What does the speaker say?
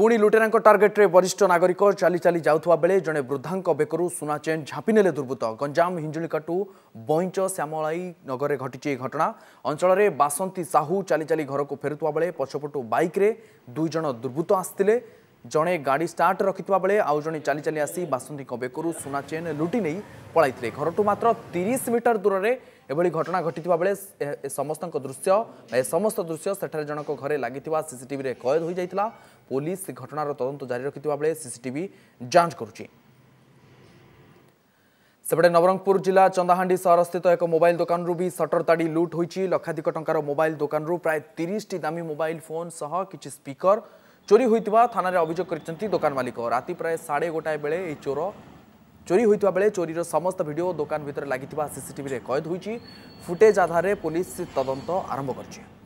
ପୁଣି ଲୁଟେରାଙ୍କ ଟାର୍ଗେଟ୍ରେ ବରିଷ୍ଠ ନାଗରିକ ଚାଲି ଚାଲି ଯାଉଥିବା ବେଳେ ଜଣେ ବୃଦ୍ଧାଙ୍କ ବେକରୁ ସୁନା ଚେନ୍ ଝାମ୍ପିନେଲେ ଦୁର୍ବୃତ୍ତ ଗଞ୍ଜାମ ହିଞ୍ଜିଳିକାଟୁ ବଇଁଚ ଶ୍ୟାମଳାଇ ନଗରରେ ଘଟିଛି ଏହି ଘଟଣା ଅଞ୍ଚଳରେ ବାସନ୍ତୀ ସାହୁ ଚାଲି ଚାଲି ଘରକୁ ଫେରୁଥିବା ବେଳେ ପଛପଟୁ ବାଇକ୍ରେ ଦୁଇ ଜଣ ଦୁର୍ବୃତ୍ତ ଆସିଥିଲେ ଜଣେ ଗାଡ଼ି ଷ୍ଟାର୍ଟ ରଖିଥିବା ବେଳେ ଆଉ ଜଣେ ଚାଲି ଚାଲି ଆସି ବାସନ୍ତୀଙ୍କ ବେକରୁ ସୁନା ଚେନ୍ ଲୁଟି ନେଇ ପଳାଇଥିଲେ ଘରଠୁ ମାତ୍ର ତିରିଶ ମିଟର ଦୂରରେ ଏଭଳି ଘଟଣା ଘଟିଥିବା ବେଳେ ସମସ୍ତଙ୍କ ଦୃଶ୍ୟ ଏ ସମସ୍ତ ଦୃଶ୍ୟ ସେଠାରେ ଜଣଙ୍କ ଘରେ ଲାଗିଥିବା ସିସିଟିଭିରେ କଏଦ ହୋଇଯାଇଥିଲା ପୋଲିସ ଘଟଣାର ତଦନ୍ତ ଜାରି ରଖିଥିବା ବେଳେ ସିସିଟିଭି ଯାଞ୍ଚ କରୁଛି ସେପଟେ ନବରଙ୍ଗପୁର ଜିଲ୍ଲା ଚନ୍ଦାହାଣ୍ଡି ସହରସ୍ଥିତ ଏକ ମୋବାଇଲ ଦୋକାନରୁ ବି ସଟର ତାଡ଼ି ଲୁଟ୍ ହୋଇଛି ଲକ୍ଷାଧିକ ଟଙ୍କାର ମୋବାଇଲ ଦୋକାନରୁ ପ୍ରାୟ ତିରିଶଟି ଦାମୀ ମୋବାଇଲ ଫୋନ୍ ସହ କିଛି ସ୍ପିକର চোরি হয়েছে থানায় অভিযোগ করেছেন দোকান মালিক রাতে প্রায় সাড়ে গোটায় বেড়ে এই চোর চোরি হয়েছে বেড়ে চোরির সমস্ত ভিডিও দোকান ভিতরে লাগি সিসিটিভি কয়েদ হয়েছে ফুটেজ আধারে পুলিশ তদন্ত আরম্ভ করছে